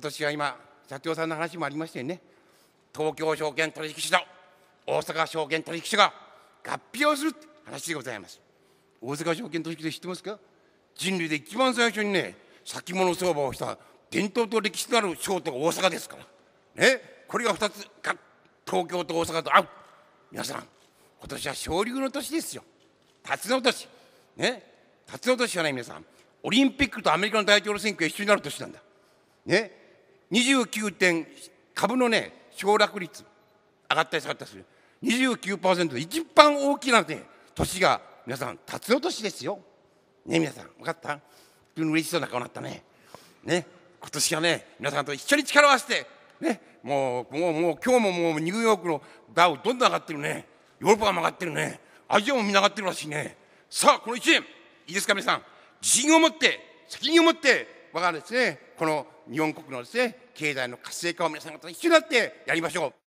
今年は今社長さんの話もありましてね東京証券取引所と大阪証券取引所が合併をするって話でございます大阪証券取引所知ってますか人類で一番最初にね先物相場をした伝統と歴史のある商都が大阪ですからねこれが2つか東京と大阪と合う皆さん今年は昇竜の年ですよ辰の年ね辰の年じゃない皆さんオリンピックとアメリカの大統領選挙が一緒になる年なんだね29点、株のね、昇落率、上がったり下がったりする。29%、一番大きなね、年が、皆さん、辰としですよ。ね、皆さん、分かった急に嬉しそうな顔になったね。ね、今年はね、皆さんと一緒に力を合わせて、ね、もう、もう、もう、今日ももう、ニューヨークのダウ、どんどん上がってるね。ヨーロッパが上がってるね。アジアもみんな上がってるらしいね。さあ、この1年、いいですか、皆さん。自信を持って、責任を持って、我がですね、この日本国のですね、経済の活性化を皆さん方一緒になってやりましょう。